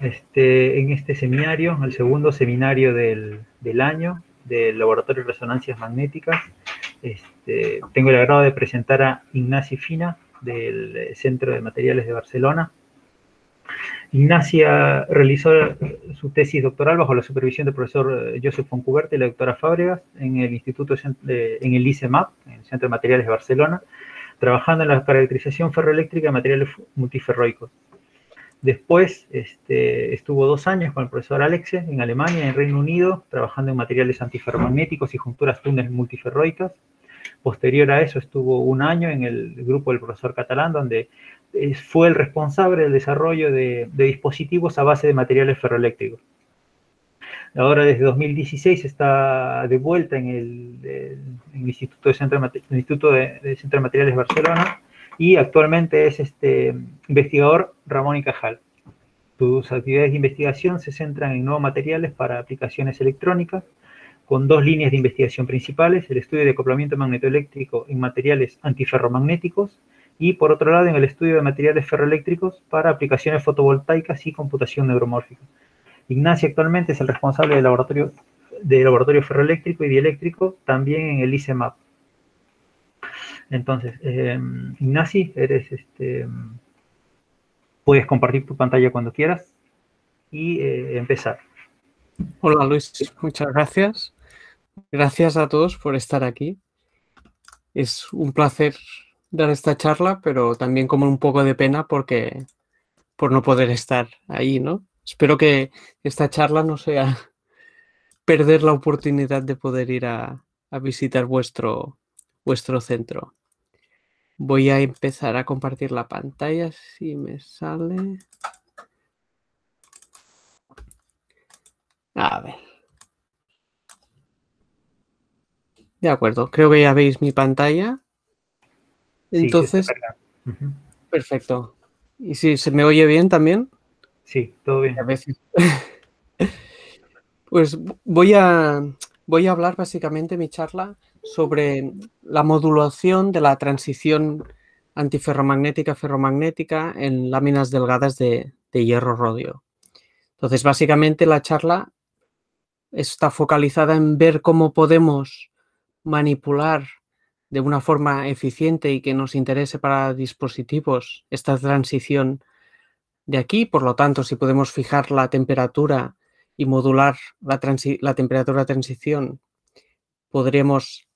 Este, en este seminario, el segundo seminario del, año del Laboratorio de Resonancias Magnéticas. Este, tengo el agrado de presentar a Ignacia Fina del Centro de Materiales de Barcelona. Ignacia realizó su tesis doctoral bajo la supervisión del profesor eh, Joseph Foncuberte y la doctora Fábregas en el Instituto, eh, en el ICEMAP, en el Centro de Materiales de Barcelona, trabajando en la caracterización ferroeléctrica de materiales multiferroicos. Después este, estuvo dos años con el profesor Alexe en Alemania, en Reino Unido, trabajando en materiales antiferromagnéticos y junturas túneles multiferroicas. Posterior a eso estuvo un año en el grupo del profesor catalán, donde eh, fue el responsable del desarrollo de, dispositivos a base de materiales ferroeléctricos. Ahora desde 2016 está de vuelta en el, Instituto, de Centro, Instituto de Centro de Materiales Barcelona y actualmente es este investigador Ramón y Cajal. Sus actividades de investigación se centran en nuevos materiales para aplicaciones electrónicas, con dos líneas de investigación principales, el estudio de acoplamiento magnetoeléctrico en materiales antiferromagnéticos y, por otro lado, en el estudio de materiales ferroeléctricos para aplicaciones fotovoltaicas y computación neuromórfica. Ignacio actualmente es el responsable del laboratorio, del laboratorio ferroeléctrico y dieléctrico, también en el ICEMAP. Entonces, eh, eres este, puedes compartir tu pantalla cuando quieras y eh, empezar. Hola Luis, muchas gracias. Gracias a todos por estar aquí. Es un placer dar esta charla, pero también como un poco de pena porque por no poder estar ahí, ¿no? Espero que esta charla no sea perder la oportunidad de poder ir a, a visitar vuestro, vuestro centro. Voy a empezar a compartir la pantalla si me sale. A ver. De acuerdo, creo que ya veis mi pantalla. Entonces. Sí, Perfecto. ¿Y si se me oye bien también? Sí, todo bien. pues voy a voy a hablar básicamente mi charla sobre la modulación de la transición antiferromagnética ferromagnética en láminas delgadas de, hierro rodio. Entonces, básicamente la charla está focalizada en ver cómo podemos manipular de una forma eficiente y que nos interese para dispositivos esta transición de aquí. Por lo tanto, si podemos fijar la temperatura y modular la, temperatura de transición, podremos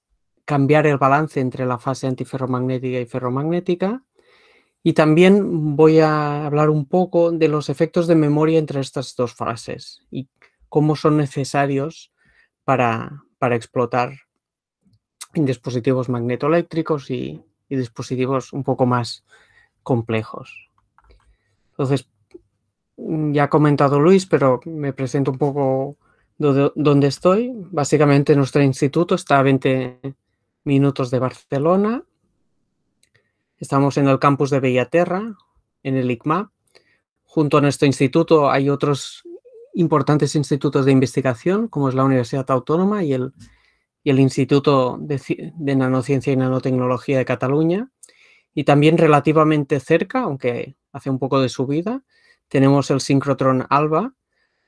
cambiar el balance entre la fase antiferromagnética y ferromagnética. Y también voy a hablar un poco de los efectos de memoria entre estas dos fases y cómo son necesarios para, para explotar en dispositivos magnetoeléctricos y, y dispositivos un poco más complejos. Entonces, ya ha comentado Luis, pero me presento un poco dónde estoy. Básicamente nuestro instituto está a 20 minutos de Barcelona. Estamos en el campus de Bellaterra, en el ICMA. Junto a nuestro instituto hay otros importantes institutos de investigación, como es la Universidad Autónoma y el, Instituto de, de Nanociencia y Nanotecnología de Cataluña. Y también relativamente cerca, aunque hace un poco de subida, tenemos el sincrotron ALBA,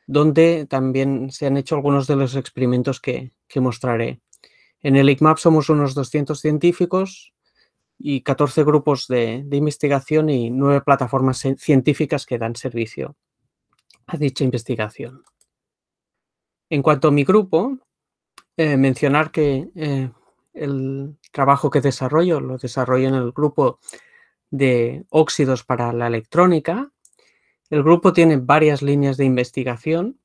donde también se han hecho algunos de los experimentos que, mostraré. En el ICMAP somos unos 200 científicos y 14 grupos de, investigación y nueve plataformas científicas que dan servicio a dicha investigación. En cuanto a mi grupo, eh, mencionar que eh, el trabajo que desarrollo lo desarrollo en el grupo de óxidos para la electrónica, el grupo tiene varias líneas de investigación.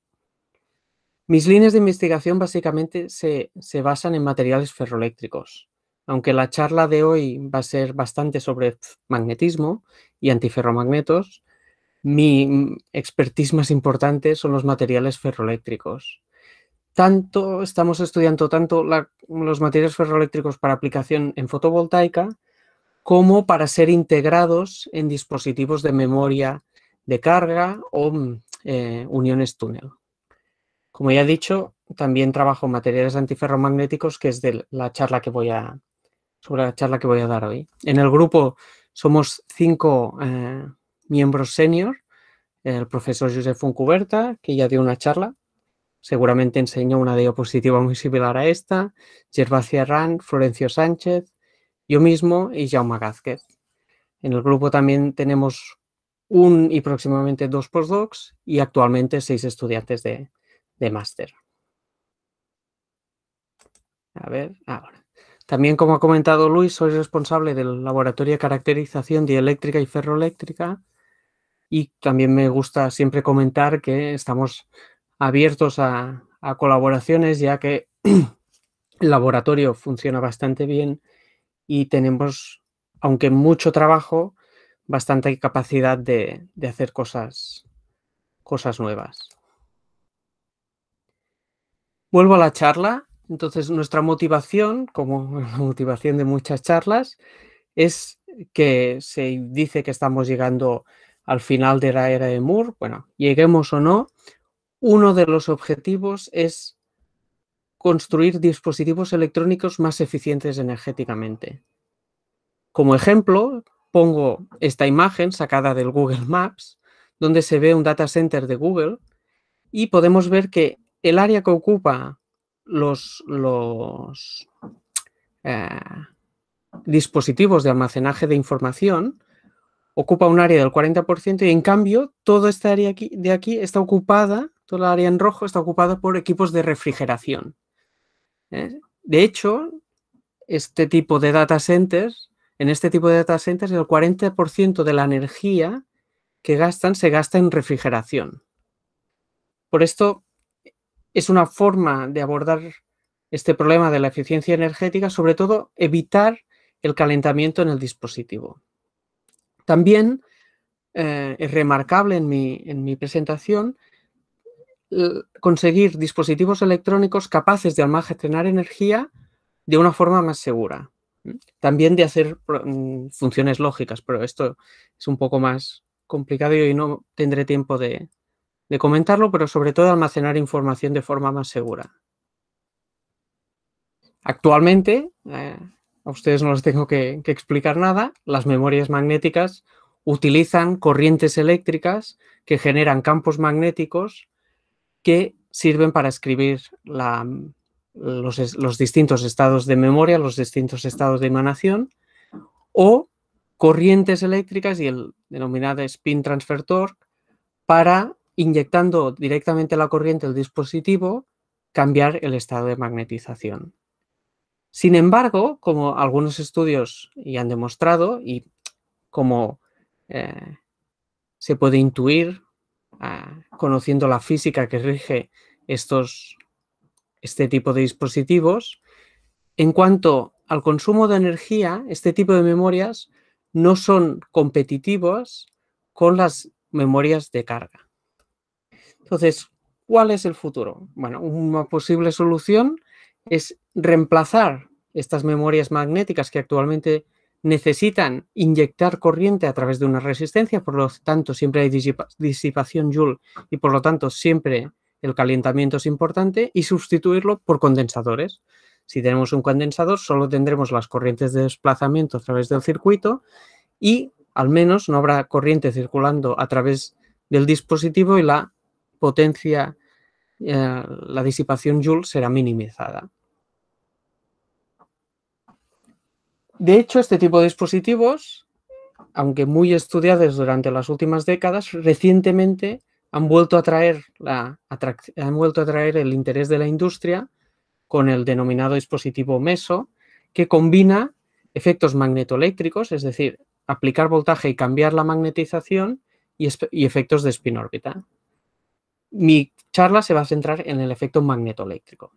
Mis líneas de investigación básicamente se, basan en materiales ferroeléctricos, aunque la charla de hoy va a ser bastante sobre magnetismo y antiferromagnetos, mi mm, expertise más importante son los materiales ferroeléctricos. Tanto estamos estudiando tanto los materiales ferroeléctricos para aplicación en fotovoltaica como para ser integrados en dispositivos de memoria de carga o mm, eh, uniones túnel. Como ya he dicho, también trabajo en materiales antiferromagnéticos, que es de la charla que voy a, sobre la charla que voy a dar hoy. En el grupo somos cinco eh, miembros senior, el profesor Josef Uncuberta, que ya dio una charla, seguramente enseñó una diapositiva muy similar a esta, Gervasia Herrán, Florencio Sánchez, yo mismo y Jaume Gázquez. En el grupo también tenemos un y próximamente dos postdocs y actualmente seis estudiantes de, máster. A ver, ahora. También, como ha comentado Luis, soy responsable del Laboratorio de Caracterización Dieléctrica y Ferroeléctrica y también me gusta siempre comentar que estamos abiertos a colaboraciones ya que el laboratorio funciona bastante bien y tenemos, aunque mucho trabajo, bastante capacidad de, hacer cosas, cosas nuevas. Vuelvo a la charla. Entonces, nuestra motivación, como la motivación de muchas charlas, es que se dice que estamos llegando al final de la era de Moore. Bueno, lleguemos o no, uno de los objetivos es construir dispositivos electrónicos más eficientes energéticamente. Como ejemplo, pongo esta imagen sacada del Google Maps, donde se ve un data center de Google y podemos ver que el área que ocupa los, eh, dispositivos de almacenaje de información ocupa un área del 40% y en cambio toda esta área de aquí está ocupada, toda la área en rojo está ocupada por equipos de refrigeración. ¿eh? De hecho, este tipo de data centers en este tipo de data centers el 40% de la energía que gastan se gasta en refrigeración. Por esto es una forma de abordar este problema de la eficiencia energética, sobre todo evitar el calentamiento en el dispositivo. También eh, es remarcable en mi, en mi presentación conseguir dispositivos electrónicos capaces de almacenar energía de una forma más segura. También de hacer mm, funciones lógicas, pero esto es un poco más complicado y no tendré tiempo de, comentarlo, pero sobre todo almacenar información de forma más segura. Actualmente, eh, a ustedes no les tengo que, que explicar nada, las memorias magnéticas utilizan corrientes eléctricas que generan campos magnéticos que sirven para escribir la, los, distintos estados de memoria, los distintos estados de emanación, o corrientes eléctricas y el denominado spin transfer torque para inyectando directamente la corriente al dispositivo cambiar el estado de magnetización. Sin embargo, como algunos estudios ya han demostrado y como eh, se puede intuir ah, conociendo la física que rige estos este tipo de dispositivos. En cuanto al consumo de energía, este tipo de memorias no son competitivas con las memorias de carga. Entonces, ¿cuál es el futuro? Bueno, una posible solución es reemplazar estas memorias magnéticas que actualmente necesitan inyectar corriente a través de una resistencia, por lo tanto siempre hay disipación joule y por lo tanto siempre el calentamiento es importante, y sustituirlo por condensadores. Si tenemos un condensador, solo tendremos las corrientes de desplazamiento a través del circuito y al menos no habrá corriente circulando a través del dispositivo y la potencia, eh, la disipación Joule será minimizada. De hecho, este tipo de dispositivos, aunque muy estudiados durante las últimas décadas, recientemente han vuelto a traer, la, han vuelto a traer el interés de la industria con el denominado dispositivo MESO, que combina efectos magnetoeléctricos, es decir, aplicar voltaje y cambiar la magnetización, y, y efectos de spin órbita. Mi charla se va a centrar en el efecto magnetoeléctrico.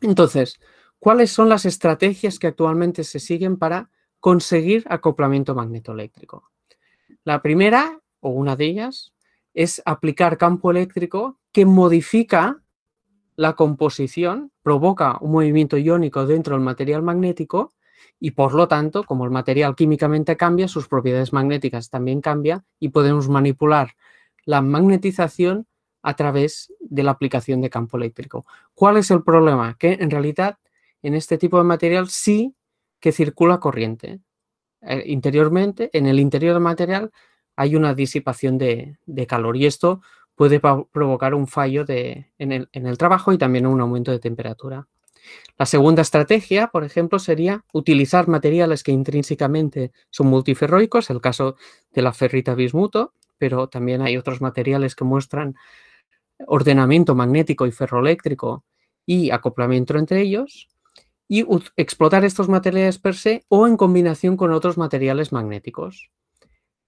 Entonces, ¿cuáles son las estrategias que actualmente se siguen para conseguir acoplamiento magnetoeléctrico? La primera, o una de ellas, es aplicar campo eléctrico que modifica la composición, provoca un movimiento iónico dentro del material magnético y por lo tanto, como el material químicamente cambia, sus propiedades magnéticas también cambian y podemos manipular la magnetización a través de la aplicación de campo eléctrico. ¿Cuál es el problema? Que en realidad en este tipo de material sí que circula corriente. Eh, interiormente, en el interior del material hay una disipación de, calor y esto puede provocar un fallo en, el, en, el, trabajo y también un aumento de temperatura. La segunda estrategia, por ejemplo, sería utilizar materiales que intrínsecamente son multiferroicos, el caso de la ferrita bismuto, pero también hay otros materiales que muestran ordenamiento magnético y ferroeléctrico y acoplamiento entre ellos, y explotar estos materiales per se o en combinación con otros materiales magnéticos.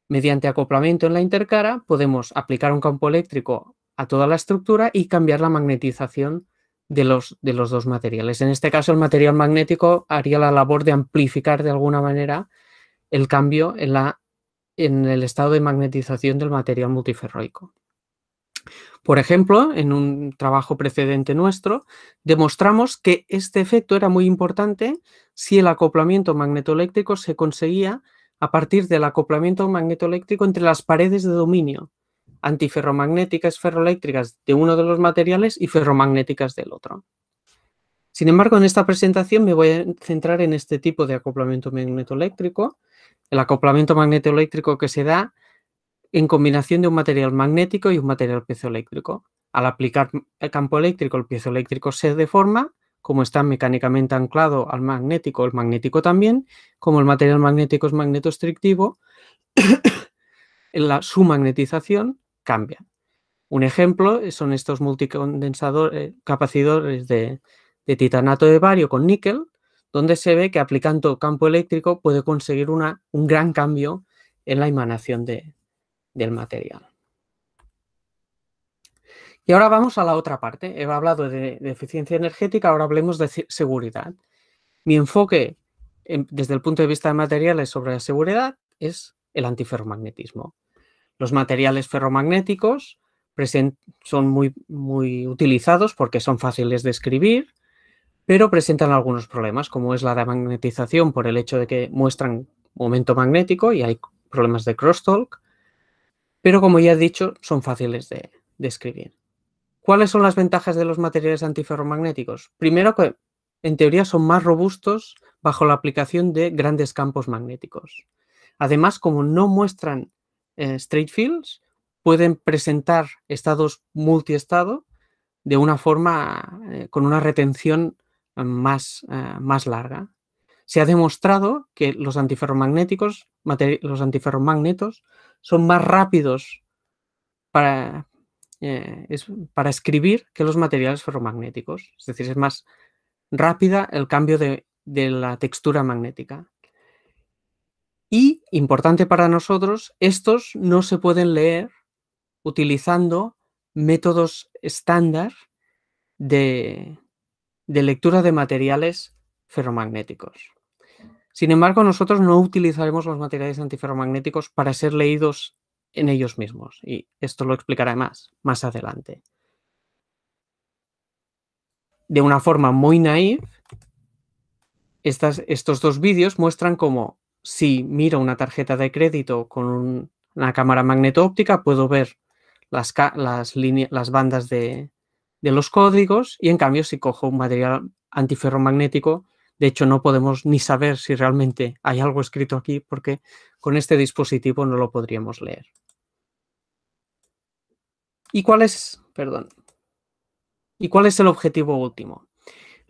Mediante acoplamiento en la intercara podemos aplicar un campo eléctrico a toda la estructura y cambiar la magnetización de los, de los dos materiales. En este caso, el material magnético haría la labor de amplificar de alguna manera el cambio en, la, en el estado de magnetización del material multiferroico. Por ejemplo, en un trabajo precedente nuestro, demostramos que este efecto era muy importante si el acoplamiento magnetoeléctrico se conseguía a partir del acoplamiento magnetoeléctrico entre las paredes de dominio, antiferromagnéticas ferroeléctricas de uno de los materiales y ferromagnéticas del otro. Sin embargo, en esta presentación me voy a centrar en este tipo de acoplamiento magnetoeléctrico, el acoplamiento magnetoeléctrico que se da en combinación de un material magnético y un material piezoeléctrico. Al aplicar el campo eléctrico, el piezoeléctrico se deforma como está mecánicamente anclado al magnético, el magnético también, como el material magnético es magnetostrictivo, la, su magnetización cambia. Un ejemplo eh, son estos multicondensadores, eh, capacitores de, titanato de bario con níquel, donde se ve que aplicando campo eléctrico puede conseguir un gran cambio en la emanación del material. Y ahora vamos a la otra parte. He hablado de, eficiencia energética, ahora hablemos de seguridad. Mi enfoque em, desde el punto de vista de materiales sobre la seguridad es el antiferromagnetismo. Los materiales ferromagnéticos son muy, muy utilizados porque son fáciles de escribir, pero presentan algunos problemas, como es la demagnetización por el hecho de que muestran momento magnético y hay problemas de crosstalk, pero como ya he dicho, son fáciles de escribir. ¿Cuáles son las ventajas de los materiales antiferromagnéticos? Primero que en teoría son más robustos bajo la aplicación de grandes campos magnéticos. Además, como no muestran eh, straight fields, pueden presentar estados multiestado de una forma eh, con una retención eh, más, más, larga. Se ha demostrado que los antiferromagnéticos, los antiferromagnetos, son más rápidos para, eh, es para escribir que los materiales ferromagnéticos. Es decir, es más rápida el cambio de, la textura magnética. Y, importante para nosotros, estos no se pueden leer utilizando métodos estándar de, lectura de materiales ferromagnéticos. Sin embargo, nosotros no utilizaremos los materiales antiferromagnéticos para ser leídos en ellos mismos. Y esto lo explicaré más, más adelante. De una forma muy naive, estos dos vídeos muestran cómo si miro una tarjeta de crédito con una cámara magneto-óptica puedo ver las, bandas de, de los códigos y en cambio si cojo un material antiferromagnético, de hecho no podemos ni saber si realmente hay algo escrito aquí porque con este dispositivo no lo podríamos leer. ¿Y cuál es, perdón, y cuál es el objetivo último?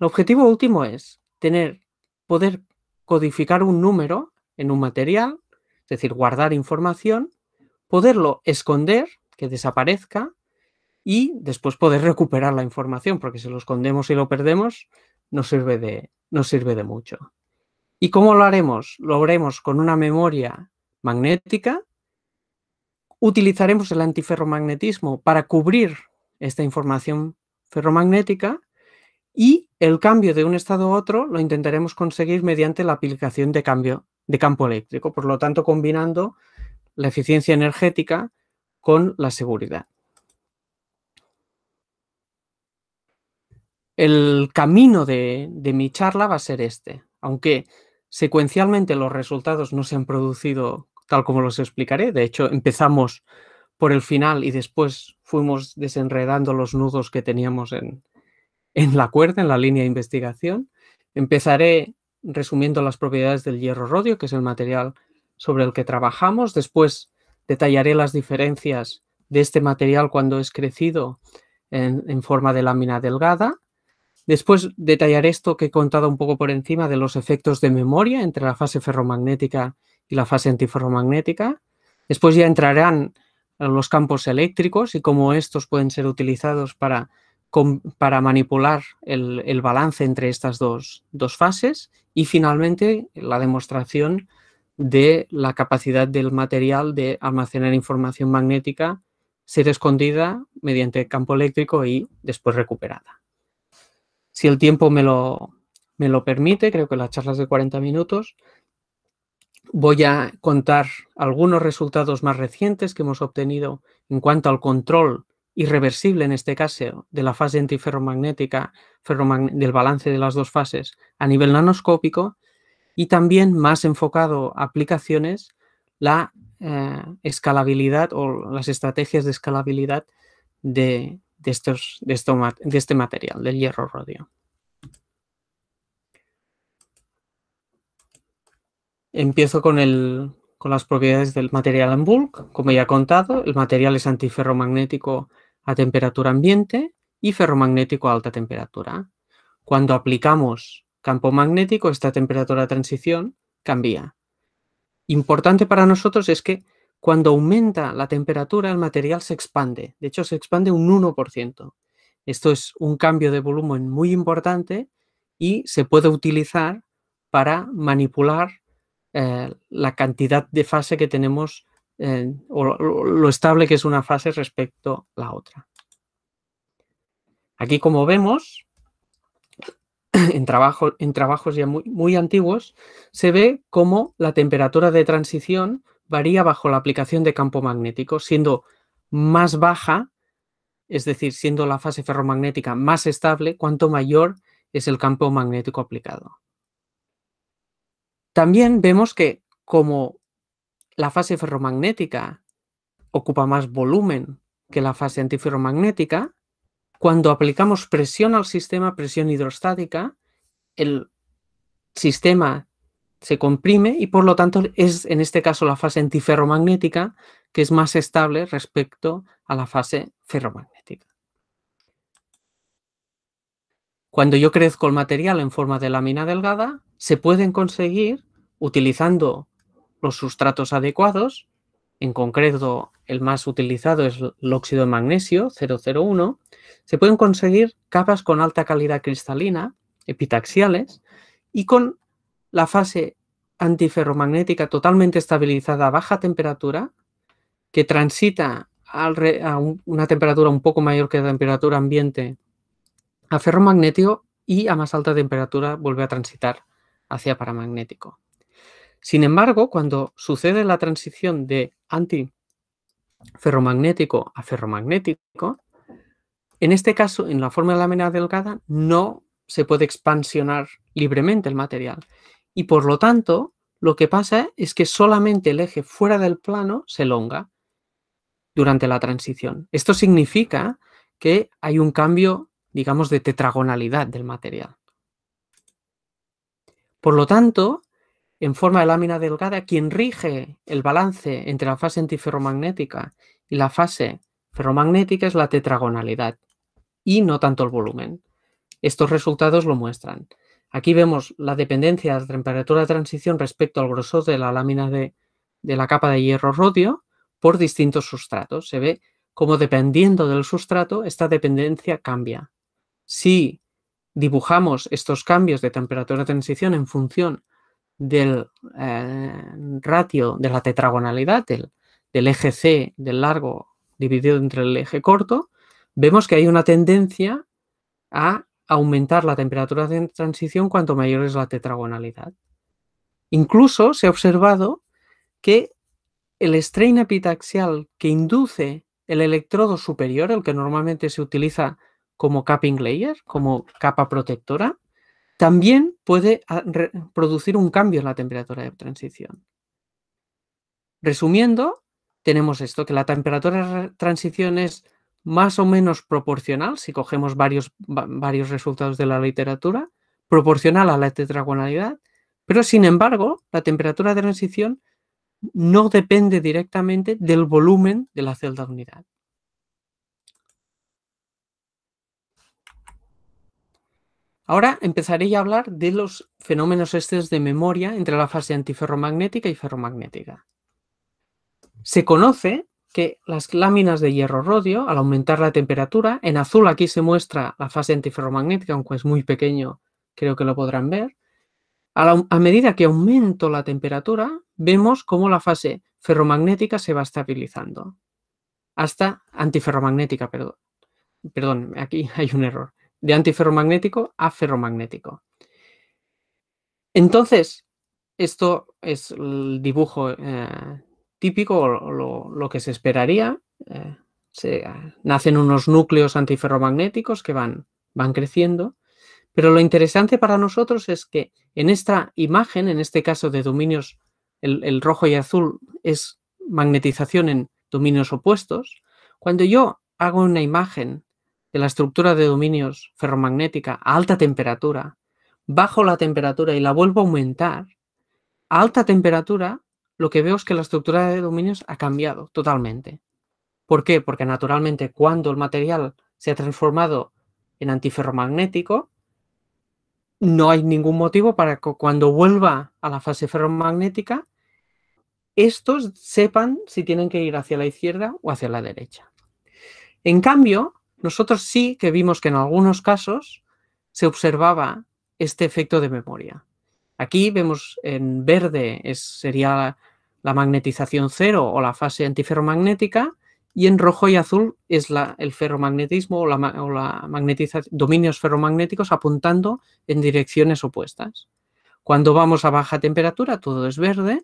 El objetivo último es tener, poder codificar un número en un material, es decir, guardar información, poderlo esconder, que desaparezca, y después poder recuperar la información, porque si lo escondemos y lo perdemos, no sirve de, no sirve de mucho. ¿Y cómo lo haremos? Lo haremos con una memoria magnética utilizaremos el antiferromagnetismo para cubrir esta información ferromagnética y el cambio de un estado a otro lo intentaremos conseguir mediante la aplicación de cambio de campo eléctrico, por lo tanto combinando la eficiencia energética con la seguridad. El camino de, mi charla va a ser este, aunque secuencialmente los resultados no se han producido tal como los explicaré. De hecho, empezamos por el final y después fuimos desenredando los nudos que teníamos en, la cuerda, en la línea de investigación. Empezaré resumiendo las propiedades del hierro rodio, que es el material sobre el que trabajamos. Después detallaré las diferencias de este material cuando es crecido en, en, forma de lámina delgada. Después detallaré esto que he contado un poco por encima de los efectos de memoria entre la fase ferromagnética y la fase antiferromagnética. Después ya entrarán los campos eléctricos y cómo estos pueden ser utilizados para, manipular el, balance entre estas dos, fases. Y finalmente la demostración de la capacidad del material de almacenar información magnética, ser escondida mediante campo eléctrico y después recuperada. Si el tiempo me lo, me lo permite, creo que la charla es de 40 minutos, voy a contar algunos resultados más recientes que hemos obtenido en cuanto al control irreversible en este caso de la fase antiferromagnética del balance de las dos fases a nivel nanoscópico y también más enfocado a aplicaciones la eh, escalabilidad o las estrategias de escalabilidad de, de, de este material, del hierro rodio. Empiezo con, las propiedades del material en bulk. Como ya he contado, el material es antiferromagnético a temperatura ambiente y ferromagnético a alta temperatura. Cuando aplicamos campo magnético, esta temperatura de transición cambia. Importante para nosotros es que cuando aumenta la temperatura, el material se expande. De hecho, se expande un 1%. Esto es un cambio de volumen muy importante y se puede utilizar para manipular eh, la cantidad de fase que tenemos eh, o, lo estable que es una fase respecto a la otra. Aquí, como vemos, en, trabajo, en trabajos ya muy, muy antiguos, se ve cómo la temperatura de transición varía bajo la aplicación de campo magnético, siendo más baja, es decir, siendo la fase ferromagnética más estable, cuanto mayor es el campo magnético aplicado. También vemos que como la fase ferromagnética ocupa más volumen que la fase antiferromagnética, cuando aplicamos presión al sistema, presión hidrostática, el sistema se comprime y por lo tanto es en este caso la fase antiferromagnética que es más estable respecto a la fase ferromagnética. Cuando yo crezco el material en forma de lámina delgada, se pueden conseguir utilizando los sustratos adecuados, en concreto el más utilizado es el óxido de magnesio 001, se pueden conseguir capas con alta calidad cristalina, epitaxiales, y con la fase antiferromagnética totalmente estabilizada a baja temperatura, que transita a una temperatura un poco mayor que la temperatura ambiente a ferromagnético y a más alta temperatura vuelve a transitar hacia paramagnético. Sin embargo, cuando sucede la transición de antiferromagnético a ferromagnético, en este caso, en la forma de lámina delgada, no se puede expansionar libremente el material. Y por lo tanto, lo que pasa es que solamente el eje fuera del plano se elonga durante la transición. Esto significa que hay un cambio digamos, de tetragonalidad del material. Por lo tanto, en forma de lámina delgada, quien rige el balance entre la fase antiferromagnética y la fase ferromagnética es la tetragonalidad y no tanto el volumen. Estos resultados lo muestran. Aquí vemos la dependencia de la temperatura de transición respecto al grosor de la lámina de, la capa de hierro rodio por distintos sustratos. Se ve cómo dependiendo del sustrato esta dependencia cambia si dibujamos estos cambios de temperatura de transición en función del eh, ratio de la tetragonalidad, del, del eje C del largo dividido entre el eje corto, vemos que hay una tendencia a aumentar la temperatura de transición cuanto mayor es la tetragonalidad. Incluso se ha observado que el strain epitaxial que induce el electrodo superior, el que normalmente se utiliza como capping layer, como capa protectora, también puede ah, producir un cambio en la temperatura de transición. Resumiendo, tenemos esto, que la temperatura de transición es más o menos proporcional, si cogemos varios, varios resultados de la literatura, proporcional a la tetragonalidad, pero sin embargo, la temperatura de transición no depende directamente del volumen de la celda unidad. Ahora empezaré a hablar de los fenómenos estos de memoria entre la fase antiferromagnética y ferromagnética. Se conoce que las láminas de hierro rodio, al aumentar la temperatura, en azul aquí se muestra la fase antiferromagnética, aunque es muy pequeño, creo que lo podrán ver. A, medida que aumento la temperatura, vemos cómo la fase ferromagnética se va estabilizando. Hasta antiferromagnética, perdón. Perdón, aquí hay un error de antiferromagnético a ferromagnético. Entonces, esto es el dibujo eh, típico o lo, que se esperaría. Eh, se, eh, nacen unos núcleos antiferromagnéticos que van, van creciendo, pero lo interesante para nosotros es que en esta imagen, en este caso de dominios, el, el rojo y azul es magnetización en dominios opuestos, cuando yo hago una imagen de la estructura de dominios ferromagnética a alta temperatura, bajo la temperatura y la vuelvo a aumentar, a alta temperatura lo que veo es que la estructura de dominios ha cambiado totalmente. ¿Por qué? Porque naturalmente cuando el material se ha transformado en antiferromagnético, no hay ningún motivo para que cuando vuelva a la fase ferromagnética, estos sepan si tienen que ir hacia la izquierda o hacia la derecha. En cambio, nosotros sí que vimos que en algunos casos se observaba este efecto de memoria. Aquí vemos en verde es, sería la magnetización cero o la fase antiferromagnética y en rojo y azul es el ferromagnetismo o la, dominios ferromagnéticos apuntando en direcciones opuestas. Cuando vamos a baja temperatura todo es verde,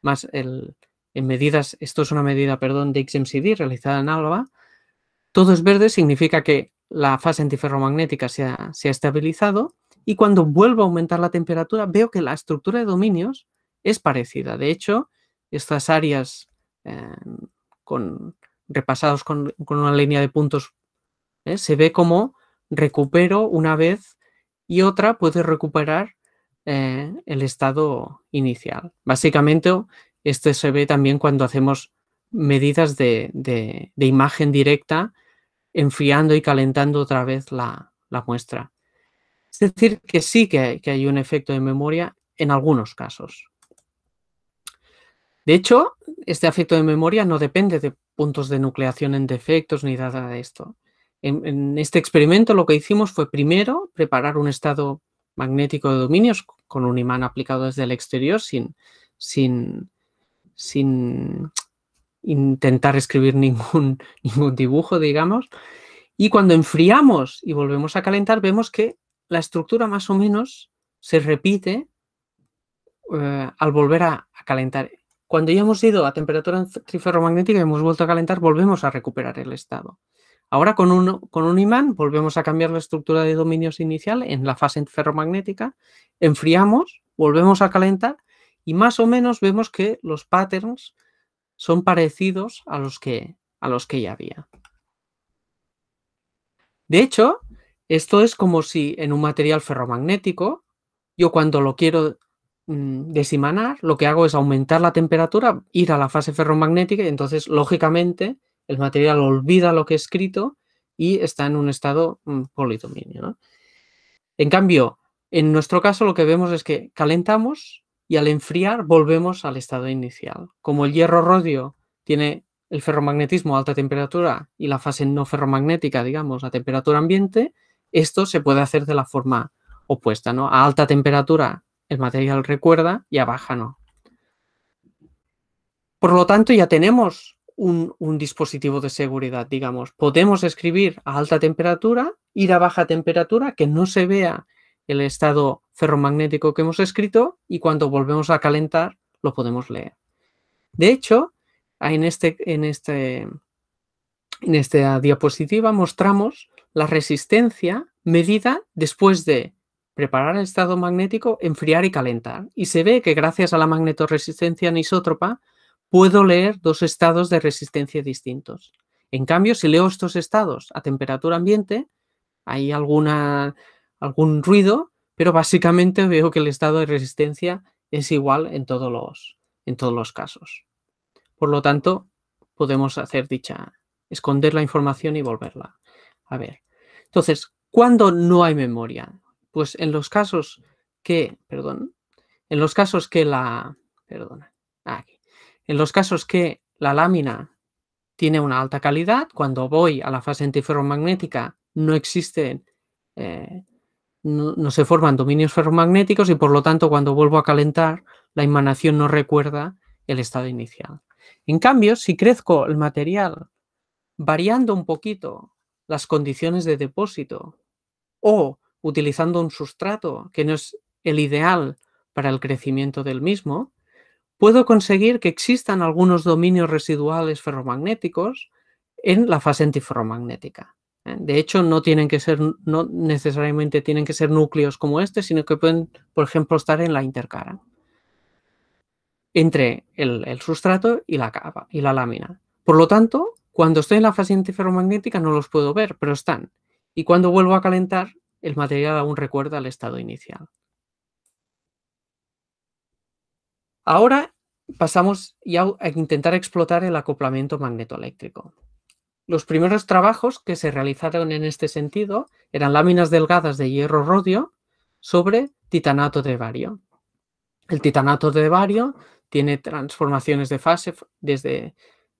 más en medidas, esto es una medida, perdón, de XMCD realizada en ALBA, todo es verde significa que la fase antiferromagnética se ha, estabilizado y cuando vuelvo a aumentar la temperatura veo que la estructura de dominios es parecida. De hecho, estas áreas eh, con, repasados con, una línea de puntos eh, se ve como recupero una vez y otra puede recuperar eh, el estado inicial. Básicamente, esto se ve también cuando hacemos medidas de imagen directa enfriando y calentando otra vez la, muestra. Es decir, que sí que, hay un efecto de memoria en algunos casos. De hecho, este efecto de memoria no depende de puntos de nucleación en defectos ni nada de esto. En, en este experimento lo que hicimos fue primero preparar un estado magnético de dominios con un imán aplicado desde el exterior sin, sin, sin intentar escribir ningún, ningún dibujo, digamos. Y cuando enfriamos y volvemos a calentar, vemos que la estructura más o menos se repite eh, al volver a, calentar. Cuando ya hemos ido a temperatura triferromagnética y hemos vuelto a calentar, volvemos a recuperar el estado. Ahora con un, con un imán volvemos a cambiar la estructura de dominios inicial en la fase ferromagnética, enfriamos, volvemos a calentar y más o menos vemos que los patterns son parecidos a los que, a los que ya había. De hecho, esto es como si en un material ferromagnético, yo cuando lo quiero mm, desimanar, lo que hago es aumentar la temperatura, ir a la fase ferromagnética y entonces, lógicamente, el material olvida lo que he escrito y está en un estado mm, polidominio. En cambio, en nuestro caso lo que vemos es que calentamos y al enfriar volvemos al estado inicial. Como el hierro rodio tiene el ferromagnetismo a alta temperatura y la fase no ferromagnética, digamos, a temperatura ambiente, esto se puede hacer de la forma opuesta, ¿no? A alta temperatura el material recuerda y a baja no. Por lo tanto, ya tenemos un, un, dispositivo de seguridad, digamos. Podemos escribir a alta temperatura, ir a baja temperatura, que no se vea el estado ferromagnético que hemos escrito y cuando volvemos a calentar lo podemos leer. De hecho, en, este, en, este, en esta diapositiva mostramos la resistencia medida después de preparar el estado magnético, enfriar y calentar. Y se ve que gracias a la magnetoresistencia anisótropa puedo leer dos estados de resistencia distintos. En cambio, si leo estos estados a temperatura ambiente, hay alguna algún ruido, pero básicamente veo que el estado de resistencia es igual en todos los, en todos los casos. Por lo tanto, podemos hacer dicha, esconder la información y volverla a ver. Entonces, ¿cuándo no hay memoria? Pues en los casos que, perdón, en los casos que la, perdona, aquí, en los casos que la lámina tiene una alta calidad, cuando voy a la fase antiferromagnética no existen eh, no, se forman dominios ferromagnéticos y por lo tanto cuando vuelvo a calentar la emanación no recuerda el estado inicial. En cambio, si crezco el material variando un poquito las condiciones de depósito o utilizando un sustrato que no es el ideal para el crecimiento del mismo, puedo conseguir que existan algunos dominios residuales ferromagnéticos en la fase antiferromagnética. De hecho, no tienen que ser, no necesariamente tienen que ser núcleos como este, sino que pueden, por ejemplo, estar en la intercara entre el, sustrato y la capa y la lámina. Por lo tanto, cuando estoy en la fase interferomagnética no los puedo ver, pero están. Y cuando vuelvo a calentar, el material aún recuerda el estado inicial. Ahora pasamos ya a intentar explotar el acoplamiento magnetoeléctrico. Los primeros trabajos que se realizaron en este sentido eran láminas delgadas de hierro rodio sobre titanato de bario. El titanato de bario tiene transformaciones de fase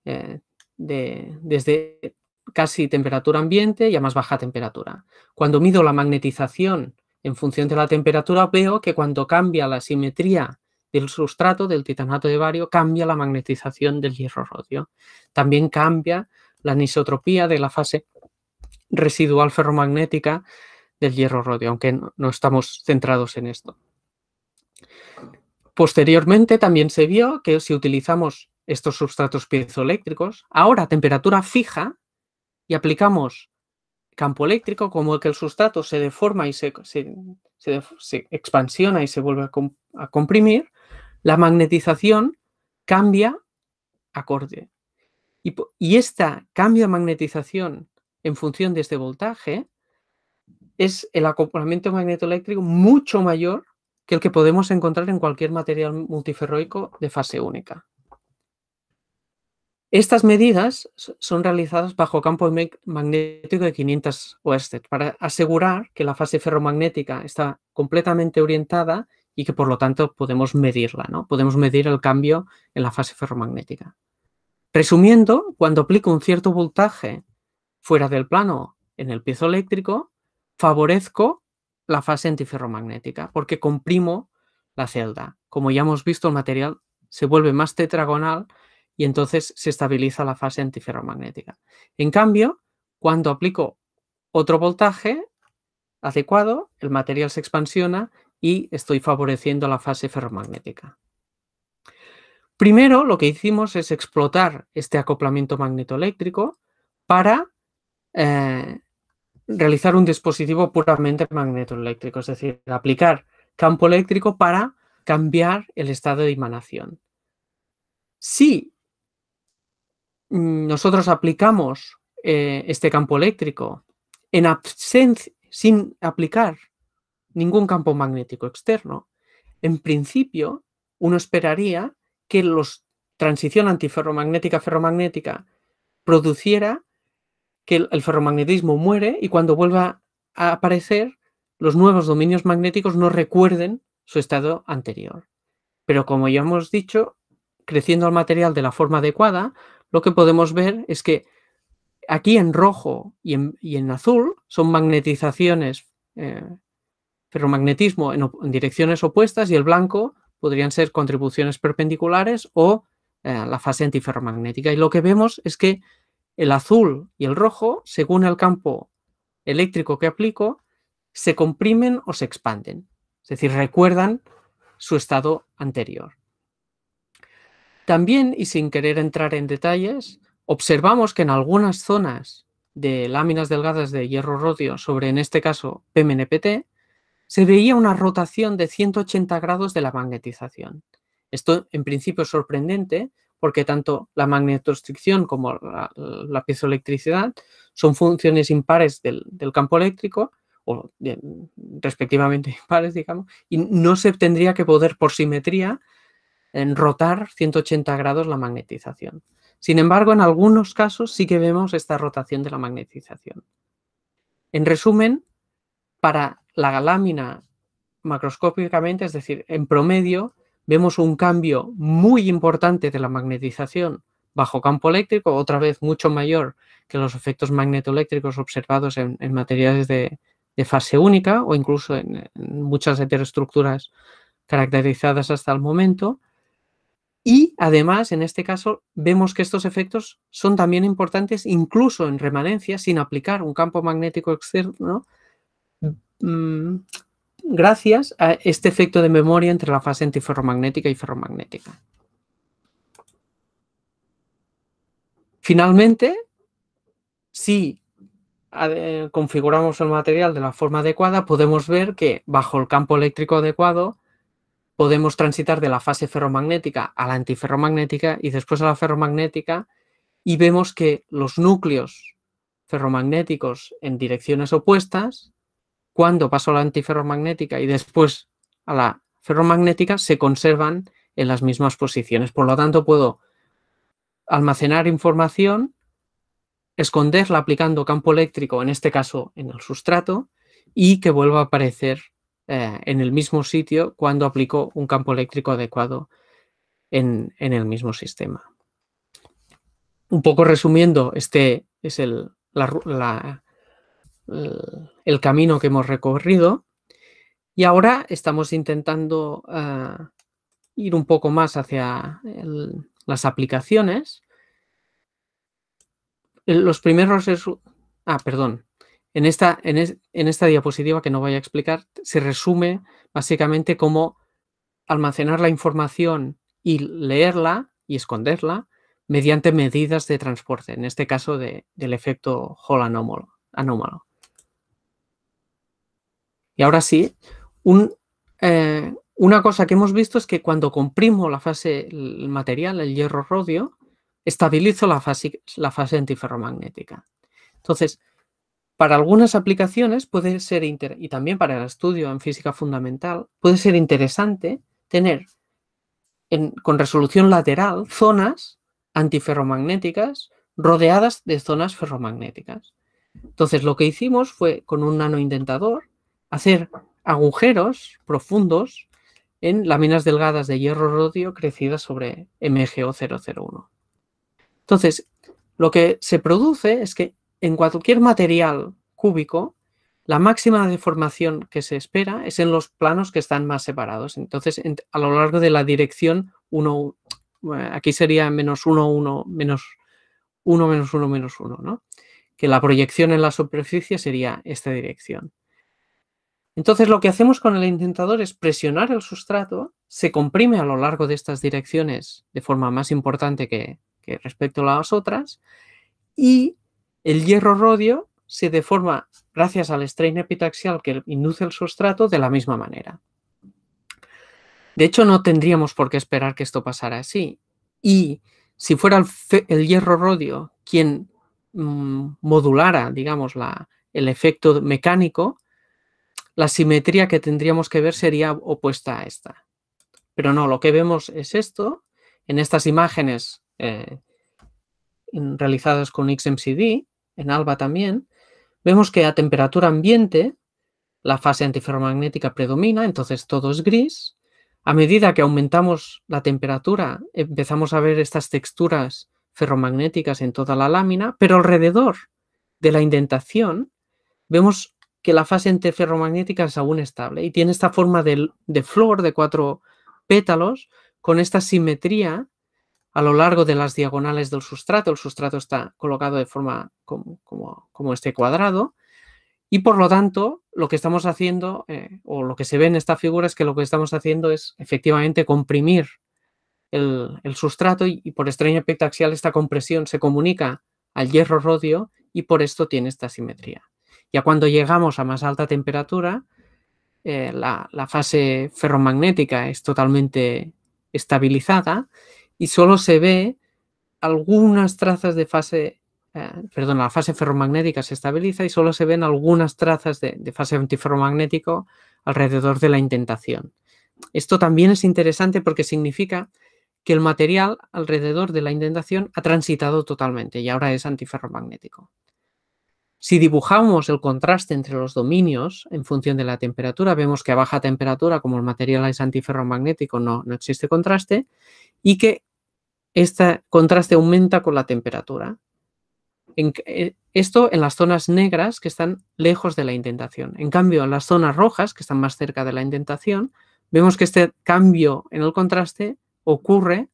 eh, desde, casi temperatura ambiente y a más baja temperatura. Cuando mido la magnetización en función de la temperatura, veo que cuando cambia la simetría del sustrato del titanato de bario, cambia la magnetización del hierro rodio. También cambia la anisotropía de la fase residual ferromagnética del hierro rodio, aunque no, estamos centrados en esto. Posteriormente también se vio que si utilizamos estos sustratos piezoeléctricos, ahora a temperatura fija y aplicamos campo eléctrico, como que el sustrato se deforma y se, se, expansiona y se vuelve a, comprimir, la magnetización cambia acorde y, este cambio de magnetización en función de este voltaje es el acoplamiento magnetoeléctrico mucho mayor que el que podemos encontrar en cualquier material multiferroico de fase única. Estas medidas son realizadas bajo campo magnético de 500 oestes para asegurar que la fase ferromagnética está completamente orientada y que por lo tanto podemos medirla, ¿no? Podemos medir el cambio en la fase ferromagnética. Resumiendo, cuando aplico un cierto voltaje fuera del plano en el piezo eléctrico, favorezco la fase antiferromagnética porque comprimo la celda. Como ya hemos visto, el material se vuelve más tetragonal y entonces se estabiliza la fase antiferromagnética. En cambio, cuando aplico otro voltaje adecuado, el material se expansiona y estoy favoreciendo la fase ferromagnética. Primero, lo que hicimos es explotar este acoplamiento magnetoeléctrico para eh, realizar un dispositivo puramente magnetoeléctrico, es decir, aplicar campo eléctrico para cambiar el estado de emanación. Si mm, nosotros aplicamos eh, este campo eléctrico en sin aplicar ningún campo magnético externo, en principio uno esperaría que los transición antiferromagnética ferromagnética produciera que el, ferromagnetismo muere y cuando vuelva a aparecer los nuevos dominios magnéticos no recuerden su estado anterior. Pero como ya hemos dicho, creciendo el material de la forma adecuada, lo que podemos ver es que aquí en rojo y en, azul son magnetizaciones, eh, ferromagnetismo en direcciones opuestas y el blanco podrían ser contribuciones perpendiculares o eh, la fase antiferromagnética. Y lo que vemos es que el azul y el rojo, según el campo eléctrico que aplico, se comprimen o se expanden. Es decir, recuerdan su estado anterior. También, y sin querer entrar en detalles, observamos que en algunas zonas de láminas delgadas de hierro rodio sobre, en este caso, PMNPT, se veía una rotación de 180 grados de la magnetización. Esto en principio es sorprendente porque tanto la magnetostricción como la, piezoelectricidad son funciones impares del, campo eléctrico, o respectivamente impares, digamos, y no se tendría que poder por simetría en rotar 180 grados la magnetización. Sin embargo, en algunos casos sí que vemos esta rotación de la magnetización. En resumen, para la lámina macroscópicamente, es decir, en promedio, vemos un cambio muy importante de la magnetización bajo campo eléctrico, otra vez mucho mayor que los efectos magnetoeléctricos observados en, materiales de, fase única o incluso en, en, muchas heteroestructuras caracterizadas hasta el momento. Y además, en este caso, vemos que estos efectos son también importantes incluso en remanencia sin aplicar un campo magnético externo, Mm, gracias a este efecto de memoria entre la fase antiferromagnética y ferromagnética. Finalmente, si eh, configuramos el material de la forma adecuada, podemos ver que bajo el campo eléctrico adecuado podemos transitar de la fase ferromagnética a la antiferromagnética y después a la ferromagnética y vemos que los núcleos ferromagnéticos en direcciones opuestas cuando pasó la antiferromagnética y después a la ferromagnética, se conservan en las mismas posiciones. Por lo tanto, puedo almacenar información, esconderla aplicando campo eléctrico, en este caso en el sustrato, y que vuelva a aparecer eh, en el mismo sitio cuando aplico un campo eléctrico adecuado en, el mismo sistema. Un poco resumiendo, este es el, la, eh, el camino que hemos recorrido y ahora estamos intentando eh, ir un poco más hacia las aplicaciones. Los primeros Ah, perdón. En esta, en, esta diapositiva que no voy a explicar, se resume básicamente cómo almacenar la información y leerla y esconderla mediante medidas de transporte, en este caso del efecto Hall anómalo. Y ahora sí, eh, una cosa que hemos visto es que cuando comprimo la fase, el material, el hierro rodio, estabilizo la fase, la fase antiferromagnética. Entonces, para algunas aplicaciones puede ser, y también para el estudio en física fundamental, puede ser interesante tener con resolución lateral zonas antiferromagnéticas rodeadas de zonas ferromagnéticas. Entonces, lo que hicimos fue con un nanoindentador hacer agujeros profundos en láminas delgadas de hierro rodio crecidas sobre MgO001. Entonces, lo que se produce es que en cualquier material cúbico, la máxima deformación que se espera es en los planos que están más separados. Entonces, a lo largo de la dirección 1, eh, aquí sería menos 1, 1, menos 1, menos 1, menos 1, ¿no? Que la proyección en la superficie sería esta dirección. Entonces lo que hacemos con el intentador es presionar el sustrato, se comprime a lo largo de estas direcciones de forma más importante que, respecto a las otras y el hierro rodio se deforma gracias al strain epitaxial que induce el sustrato de la misma manera. De hecho, no tendríamos por qué esperar que esto pasara así. Y si fuera el, hierro rodio quien mm, modulara, digamos, el efecto mecánico, la simetría que tendríamos que ver sería opuesta a esta. Pero no, lo que vemos es esto. En estas imágenes eh, realizadas con XMCD, en ALBA también, vemos que a temperatura ambiente la fase antiferromagnética predomina, entonces todo es gris. A medida que aumentamos la temperatura, empezamos a ver estas texturas ferromagnéticas en toda la lámina, pero alrededor de la indentación vemos que la fase interferromagnética es aún estable y tiene esta forma de, flor de cuatro pétalos con esta simetría a lo largo de las diagonales del sustrato. El sustrato está colocado de forma como, este cuadrado. Y por lo tanto, lo que estamos haciendo, eh, o lo que se ve en esta figura, es que lo que estamos haciendo es efectivamente comprimir el, sustrato y, por extraño efecto axial esta compresión se comunica al hierro rodio y por esto tiene esta simetría. Ya cuando llegamos a más alta temperatura, eh, la, fase ferromagnética es totalmente estabilizada y solo se ve algunas trazas de fase, eh, perdón, la fase ferromagnética se estabiliza y solo se ven algunas trazas de, fase antiferromagnético alrededor de la indentación. Esto también es interesante porque significa que el material alrededor de la indentación ha transitado totalmente y ahora es antiferromagnético. Si dibujamos el contraste entre los dominios en función de la temperatura, vemos que a baja temperatura, como el material es antiferromagnético, no, no existe contraste y que este contraste aumenta con la temperatura. En, eh, esto en las zonas negras que están lejos de la indentación. En cambio, en las zonas rojas que están más cerca de la indentación, vemos que este cambio en el contraste ocurre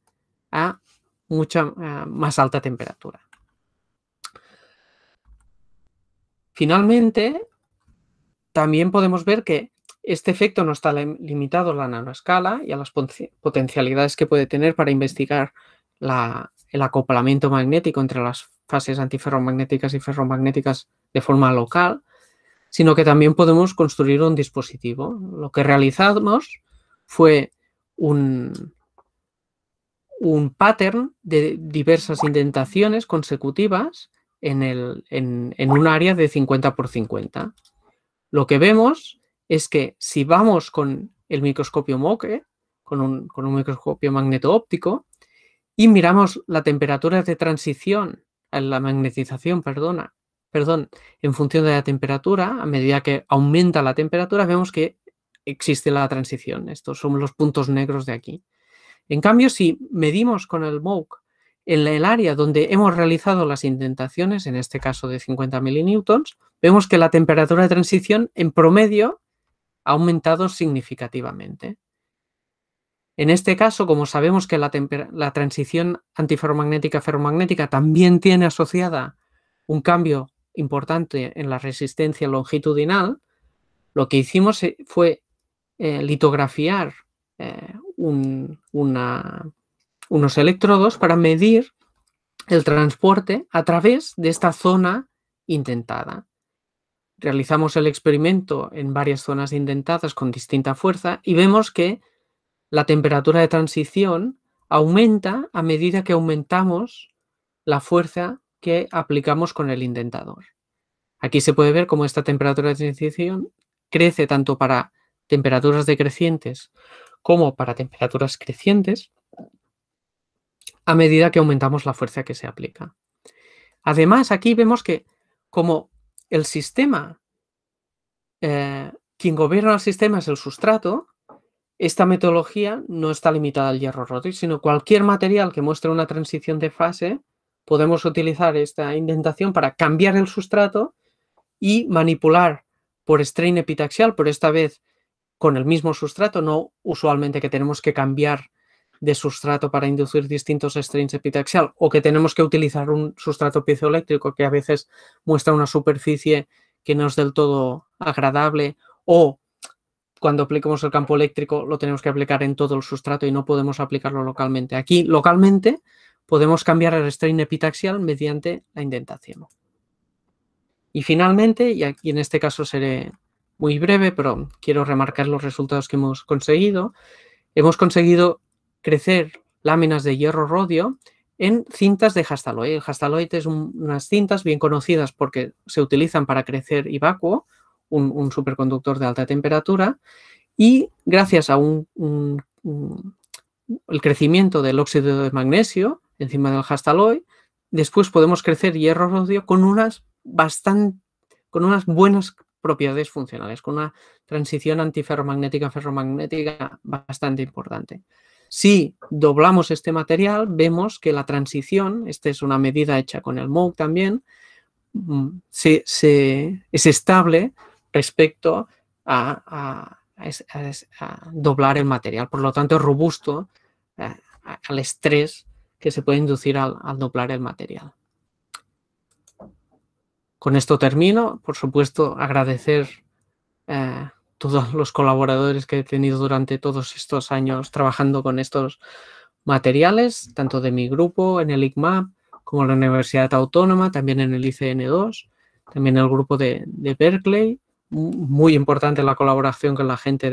a mucha más alta temperatura. Finalmente, también podemos ver que este efecto no está limitado a la nanoescala y a las potencialidades que puede tener para investigar el acoplamiento magnético entre las fases antiferromagnéticas y ferromagnéticas de forma local, sino que también podemos construir un dispositivo. Lo que realizamos fue un, un pattern de diversas indentaciones consecutivas en, un área de 50 por 50. Lo que vemos es que si vamos con el microscopio MOC, con un, con un microscopio y miramos la temperatura de transición, eh, la magnetización, perdona, perdón, en función de la temperatura, a medida que aumenta la temperatura, vemos que existe la transición. Estos son los puntos negros de aquí. En cambio, si medimos con el MOC en el área donde hemos realizado las indentaciones, en este caso de 50 miliNewtons, vemos que la temperatura de transición en promedio ha aumentado significativamente. En este caso, como sabemos que la, transición antiferromagnética-ferromagnética también tiene asociada un cambio importante en la resistencia longitudinal, lo que hicimos eh, fue eh, litografiar eh, una, unos electrodos para medir el transporte a través de esta zona intentada. Realizamos el experimento en varias zonas indentadas con distinta fuerza y vemos que la temperatura de transición aumenta a medida que aumentamos la fuerza que aplicamos con el indentador. Aquí se puede ver cómo esta temperatura de transición crece tanto para temperaturas decrecientes como para temperaturas crecientes a medida que aumentamos la fuerza que se aplica. Además, aquí vemos que como el sistema, eh, quien gobierna el sistema es el sustrato, esta metodología no está limitada al hierro roto, sino cualquier material que muestre una transición de fase, podemos utilizar esta indentación para cambiar el sustrato y manipular por strain epitaxial, pero esta vez con el mismo sustrato, no usualmente que tenemos que cambiar de sustrato para inducir distintos strains epitaxial o que tenemos que utilizar un sustrato piezoeléctrico que a veces muestra una superficie que no es del todo agradable o cuando aplicamos el campo eléctrico lo tenemos que aplicar en todo el sustrato y no podemos aplicarlo localmente. Aquí localmente podemos cambiar el strain epitaxial mediante la indentación. Y finalmente, y aquí en este caso seré muy breve, pero quiero remarcar los resultados que hemos conseguido, hemos conseguido crecer láminas de hierro rodio en cintas de Hastaloid. El Hastaloid es unas cintas bien conocidas porque se utilizan para crecer vacuo, un, superconductor de alta temperatura, y gracias a un, el crecimiento del óxido de magnesio encima del Hastaloid, después podemos crecer hierro rodio con unas bastante con unas buenas propiedades funcionales, con una transición antiferromagnética ferromagnética bastante importante. Si doblamos este material, vemos que la transición, esta es una medida hecha con el MOOC también, mm, es estable respecto a, doblar el material. Por lo tanto, es robusto eh, al estrés que se puede inducir al, doblar el material. Con esto termino. Por supuesto, agradecer eh, todos los colaboradores que he tenido durante todos estos años trabajando con estos materiales, tanto de mi grupo en el ICMAP como la Universidad Autónoma, también en el ICN2, también el grupo de, Berkeley. Muy importante la colaboración con la gente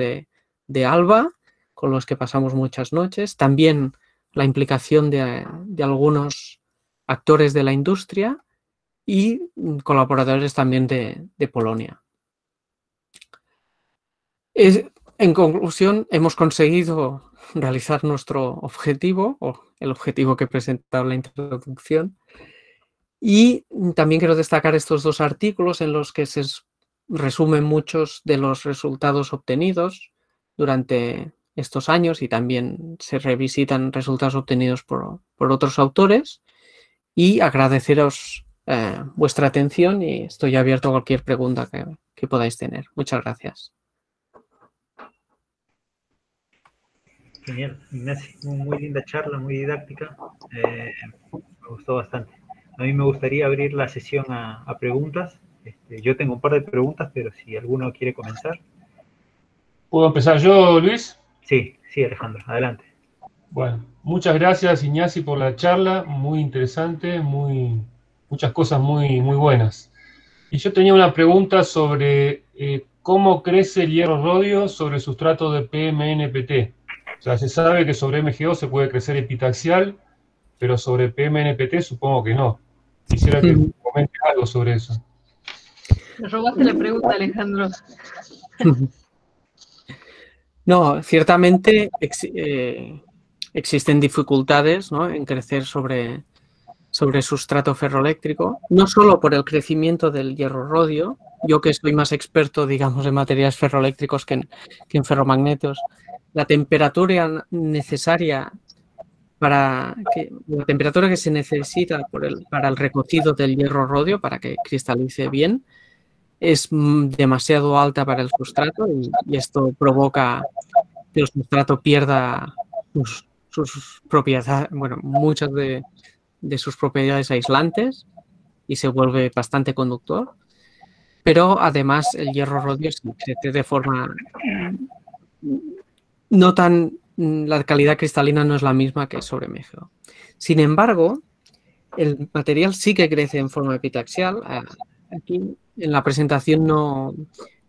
de, ALBA, con los que pasamos muchas noches. También la implicación de algunos actores de la industria y mm, colaboradores también de Polonia en conclusión, hemos conseguido realizar nuestro objetivo, o el objetivo que he presentado en la introducción, y también quiero destacar estos dos artículos en los que se resumen muchos de los resultados obtenidos durante estos años y también se revisitan resultados obtenidos por, otros autores. Y agradeceros eh, vuestra atención y estoy abierto a cualquier pregunta que podáis tener. Muchas gracias. Genial, muy linda charla, muy didáctica, eh, me gustó bastante. A mí me gustaría abrir la sesión a, preguntas. Este, yo tengo un par de preguntas, pero si alguno quiere comenzar. ¿Puedo empezar yo, Luis? Sí, sí, Alejandro, adelante. Bueno, muchas gracias, Ignacio, por la charla, muy interesante, muy, muchas cosas muy, muy buenas. Y yo tenía una pregunta sobre eh, cómo crece el hierro rodio sobre sustrato de PMNPT. O sea, se sabe que sobre MGO se puede crecer epitaxial, pero sobre PMNPT supongo que no. Quisiera que comente algo sobre eso. robaste la pregunta, Alejandro. No, ciertamente eh, existen dificultades en crecer sobre, sobre sustrato ferroeléctrico, no solo por el crecimiento del hierro rodio, yo que soy más experto, digamos, en materiales ferroeléctricos que en, que en ferromagnetos, la temperatura necesaria para la temperatura que se necesita para el recocido del hierro rodio para que cristalice bien es mm, demasiado alta para el sustrato y, esto provoca que el sustrato pierda sus, propiedades, bueno, muchas de, sus propiedades aislantes y se vuelve bastante conductor. Pero además el hierro rodio se crece de forma no tan, mm, la calidad cristalina no es la misma que sobre México. Sin embargo, el material sí que crece en forma epitaxial. Ah, aquí en la presentación no,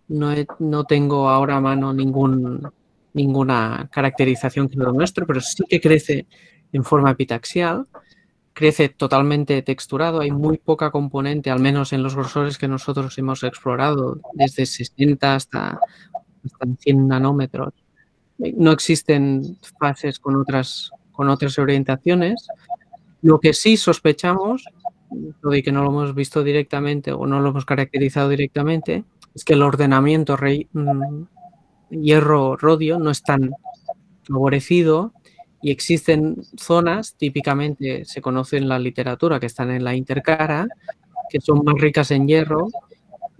no, no tengo ahora a mano ningún, ninguna caracterización que lo muestre, pero sí que crece en forma epitaxial. Crece totalmente texturado, hay muy poca componente, al menos en los grosores que nosotros hemos explorado, desde 60 hasta, hasta 100 nanómetros no existen fases con otras, con otras orientaciones. Lo que sí sospechamos, y que no lo hemos visto directamente o no lo hemos caracterizado directamente, es que el ordenamiento mm, hierro-rodio no es tan favorecido y existen zonas, típicamente se conoce en la literatura, que están en la intercara, que son más ricas en hierro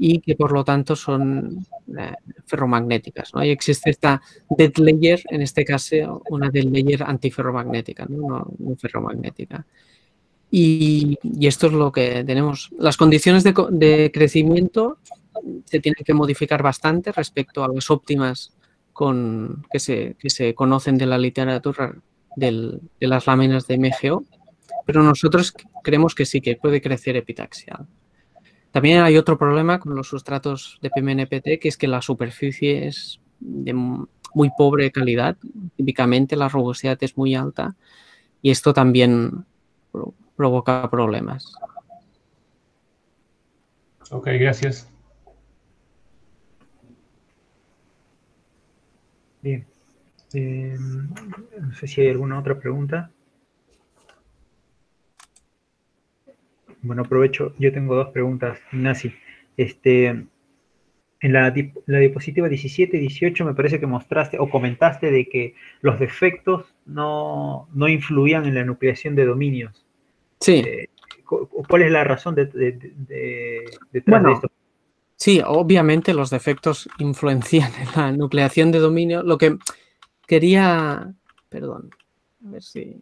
y que por lo tanto son eh, ferromagnéticas. ¿no? existe esta dead layer, en este caso una dead layer antiferromagnética, no, ferromagnética. Y, esto es lo que tenemos. Las condiciones de, crecimiento se tienen que modificar bastante respecto a las óptimas con, que, se, que se conocen de la literatura del, de las láminas de MGO, pero nosotros creemos que sí que puede crecer epitaxial. También hay otro problema con los sustratos de PMNPT, que es que la superficie es de muy pobre calidad. Típicamente la rugosidad es muy alta y esto también provoca problemas. Ok, gracias. Bien. Em, no sé si hay alguna otra pregunta. Bueno, aprovecho. Yo tengo dos preguntas, Nasi. Este, en la, diapositiva 17 y 18 me parece que mostraste o comentaste de que los defectos no, influían en la nucleación de dominios. Sí. Eh, ¿Cuál es la razón de, de, detrás de esto? Sí, obviamente los defectos influencian en la nucleación de dominios. Lo que quería, perdón, a ver si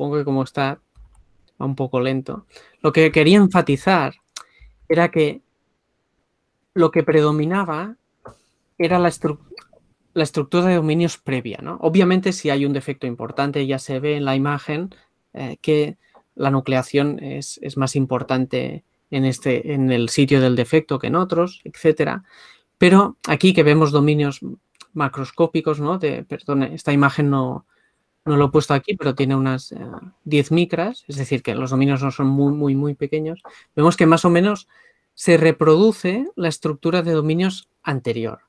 supongo que como está un poco lento, lo que quería enfatizar era que lo que predominaba era la, estructura de dominios previa. ¿no? Obviamente si hay un defecto importante ya se ve en la imagen eh, que la nucleación es, más importante en, este, en el sitio del defecto que en otros, etc. Pero aquí que vemos dominios macroscópicos, ¿no? De, perdón, esta imagen no, no lo he puesto aquí, pero tiene unas 10 eh, micras, es decir, que los dominios no son muy, muy, muy pequeños. Vemos que más o menos se reproduce la estructura de dominios anterior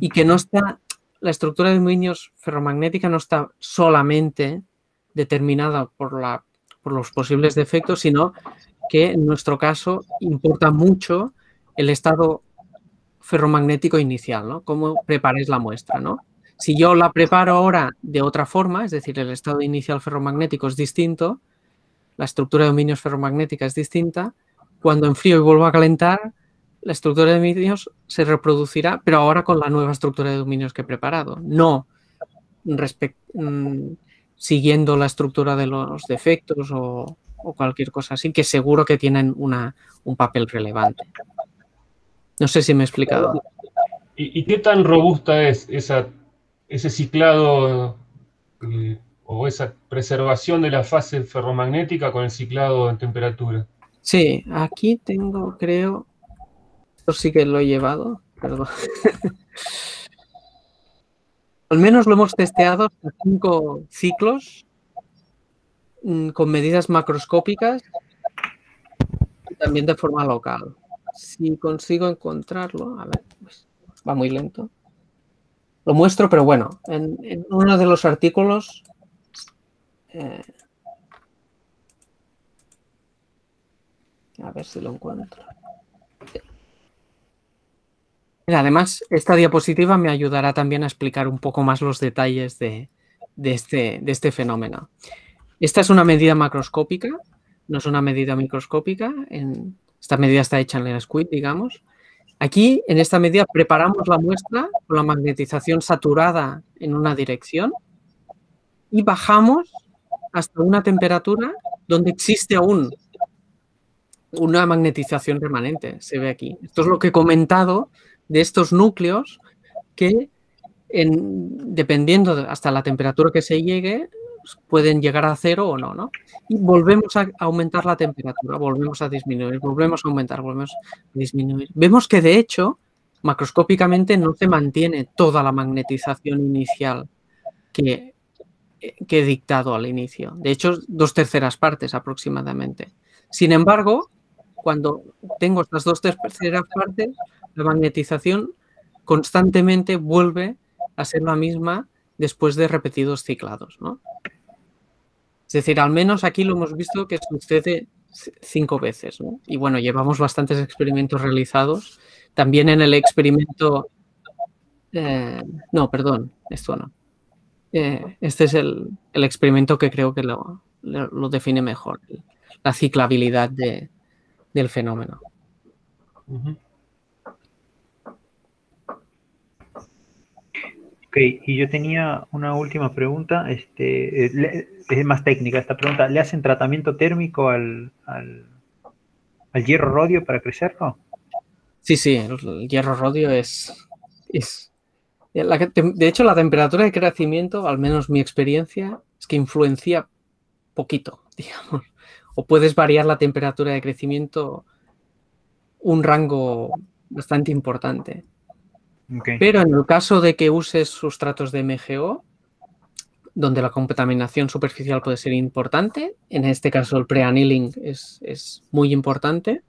y que no está, la estructura de dominios ferromagnética no está solamente determinada por, la, por los posibles defectos, sino que en nuestro caso importa mucho el estado ferromagnético inicial, ¿no? Cómo preparáis la muestra, ¿no? Si yo la preparo ahora de otra forma, es decir, el estado inicial ferromagnético es distinto, la estructura de dominios ferromagnética es distinta, cuando enfrío y vuelvo a calentar, la estructura de dominios se reproducirá, pero ahora con la nueva estructura de dominios que he preparado, no mm, siguiendo la estructura de los defectos o, cualquier cosa así, que seguro que tienen un papel relevante. No sé si me he explicado. ¿Y, y qué tan robusta es esa ese ciclado eh, o esa preservación de la fase ferromagnética con el ciclado en temperatura. Sí, aquí tengo, creo, esto sí que lo he llevado, perdón. Al menos lo hemos testeado cinco ciclos mm, con medidas macroscópicas también de forma local. Si consigo encontrarlo, a ver, pues va muy lento lo muestro, pero bueno, en, uno de los artículos... Eh, a ver si lo encuentro. además, esta diapositiva me ayudará también a explicar un poco más los detalles este, de, este, fenómeno. Esta es una medida macroscópica, no es una medida microscópica. En, esta medida está hecha en el squid, digamos. Aquí, en esta medida, preparamos la muestra con la magnetización saturada en una dirección y bajamos hasta una temperatura donde existe aún una magnetización permanente, se ve aquí. Esto es lo que he comentado de estos núcleos que, dependiendo hasta la temperatura que se llegue, pueden llegar a cero o no, ¿no? Y volvemos a aumentar la temperatura, volvemos a disminuir, volvemos a aumentar, volvemos a disminuir. Vemos que de hecho, macroscópicamente no se mantiene toda la magnetización inicial que, que he dictado al inicio. De hecho, dos terceras partes aproximadamente. Sin embargo, cuando tengo estas dos terceras partes, la magnetización constantemente vuelve a ser la misma después de repetidos ciclados. ¿no? Es decir, al menos aquí lo hemos visto que sucede cinco veces. Y bueno, llevamos bastantes experimentos realizados. También en el experimento... Eh, no, perdón, esto no. Eh, este es el, experimento que creo que lo, define mejor, la ciclabilidad del fenómeno. Ok, y yo tenía una última pregunta, este, eh, es más técnica esta pregunta. ¿Le hacen tratamiento térmico al, hierro rodio para crecerlo? Sí, sí, el, hierro rodio es, eh, de hecho, la temperatura de crecimiento, al menos mi experiencia, es que influencia poquito, digamos. O puedes variar la temperatura de crecimiento un rango bastante importante. Pero en el caso de que uses sustratos de MGO, donde la contaminación superficial puede ser importante, en este caso el pre-annealing es, muy importante,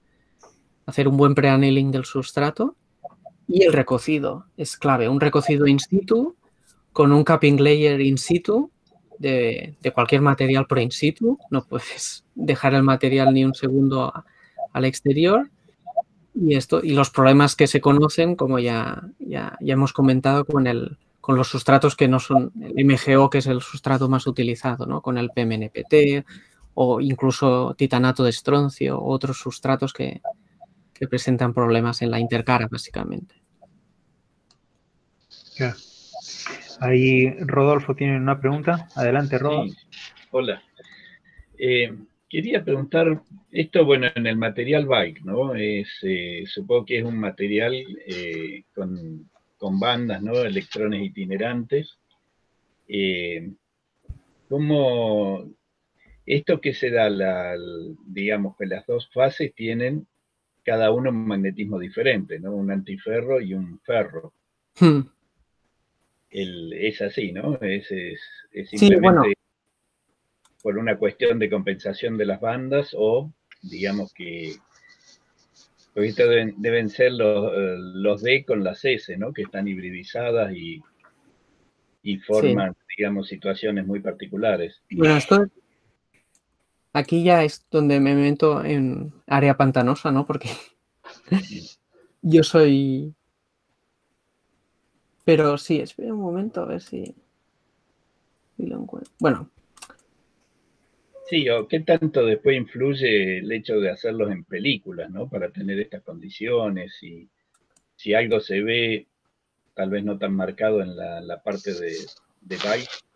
hacer un buen pre-annealing del sustrato y el recocido es clave, un recocido in situ con un capping layer in situ de, cualquier material pro in situ, no puedes dejar el material ni un segundo al exterior y esto y los problemas que se conocen, como ya, ya, hemos comentado con el con los sustratos que no son el MGO, que es el sustrato más utilizado, ¿no? Con el PMNPT o incluso titanato de estroncio, otros sustratos que, que presentan problemas en la intercara, básicamente. Ya. Ahí Rodolfo tiene una pregunta. Adelante, Rodolfo. Hola. Eh, Quería preguntar, esto bueno, en el material bike, ¿no? Es, eh, supongo que es un material eh, con, bandas, ¿no? Electrones itinerantes. Eh, ¿Cómo esto que se da, la, digamos que las dos fases tienen cada uno un magnetismo diferente, ¿no? Un antiferro y un ferro. Hmm. es así, ¿no? Es, es, simplemente por una cuestión de compensación de las bandas o digamos que deben, ser los, eh, los, D con las S, ¿no? Que están hibridizadas y, forman, digamos, situaciones muy particulares. Bueno, esto aquí ya es donde me meto en área pantanosa, ¿no? Porque yo soy... Pero sí, espera un momento a ver si, si lo encuentro. Bueno, Sí, o qué tanto después influye el hecho de hacerlos en películas, ¿no? Para tener estas condiciones y si algo se ve tal vez no tan marcado en la, parte de, de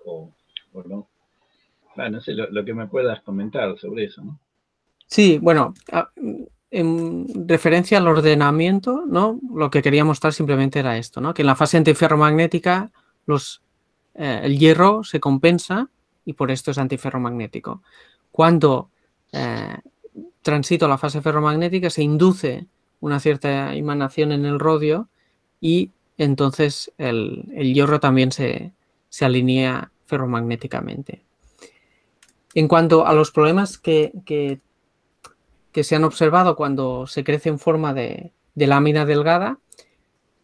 o, o, no. Ah, no sé lo, que me puedas comentar sobre eso, ¿no? Sí, bueno, en referencia al ordenamiento, ¿no? Lo que quería mostrar simplemente era esto, ¿no? Que en la fase antiferromagnética los, eh, el hierro se compensa y por esto es antiferromagnético. Cuando eh, transito la fase ferromagnética se induce una cierta emanación en el rodio y entonces el, hierro también se, alinea ferromagnéticamente. En cuanto a los problemas que, que, se han observado cuando se crece en forma de, lámina delgada,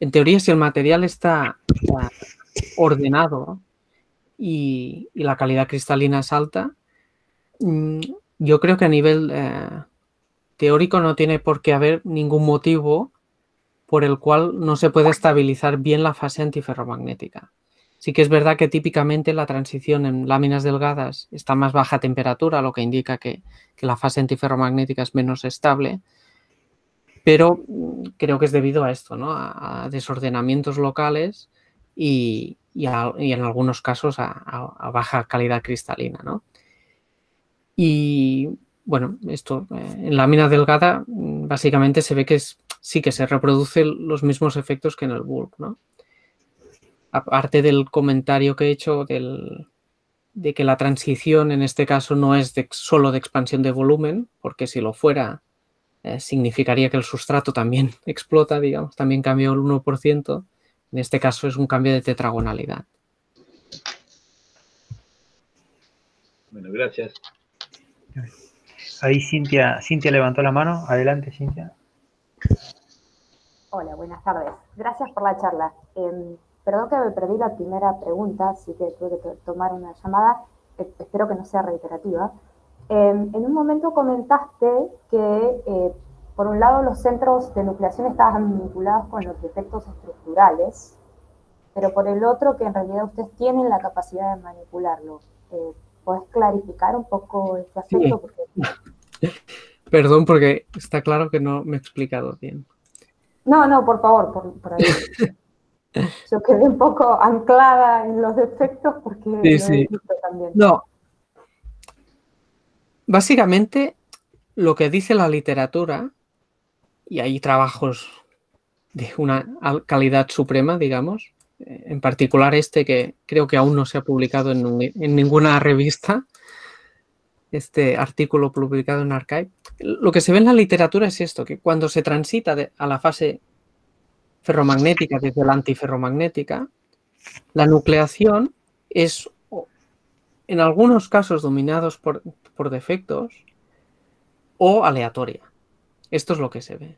en teoría si el material está eh, ordenado, y, la calidad cristalina es alta. Mm, yo creo que a nivel eh, teórico no tiene por qué haber ningún motivo por el cual no se puede estabilizar bien la fase antiferromagnética. Sí que es verdad que típicamente la transición en láminas delgadas está más baja temperatura, lo que indica que, la fase antiferromagnética es menos estable, pero mm, creo que es debido a esto, ¿no? a desordenamientos locales y, y, en algunos casos a, baja calidad cristalina. Y bueno, esto eh, en lámina delgada mm, básicamente se ve que sí que se reproducen los mismos efectos que en el bulk. ¿no? Aparte del comentario que he hecho de que la transición en este caso no es solo de expansión de volumen, porque si lo fuera eh, significaría que el sustrato también explota, digamos, también cambió el 1%, en este caso es un cambio de tetragonalidad. Bueno, gracias. Ahí Cintia, levantó la mano. Adelante, Cintia. Hola, buenas tardes. Gracias por la charla. Em, perdón que me perdí la primera pregunta, así que tuve que tomar una llamada. E-, espero que no sea reiterativa. Em, en un momento comentaste que eh, por un lado, los centros de nucleación estaban vinculados con los defectos estructurales, pero por el otro, que en realidad ustedes tienen la capacidad de manipularlo. Eh, ¿Puedes clarificar un poco este asunto, Perdón, porque está claro que no me he explicado bien. No, no, por favor, por, ahí. Yo quedé un poco anclada en los defectos porque sí, sí. No. Básicamente, lo que dice la literatura y hay trabajos de una calidad suprema, digamos. Eh, en particular este que creo que aún no se ha publicado en, ninguna revista, este artículo publicado en Archive. Lo que se ve en la literatura es esto, que cuando se transita a la fase ferromagnética desde la antiferromagnética, la nucleación es, en algunos casos, dominados por, por defectos o aleatoria. Esto es lo que se ve.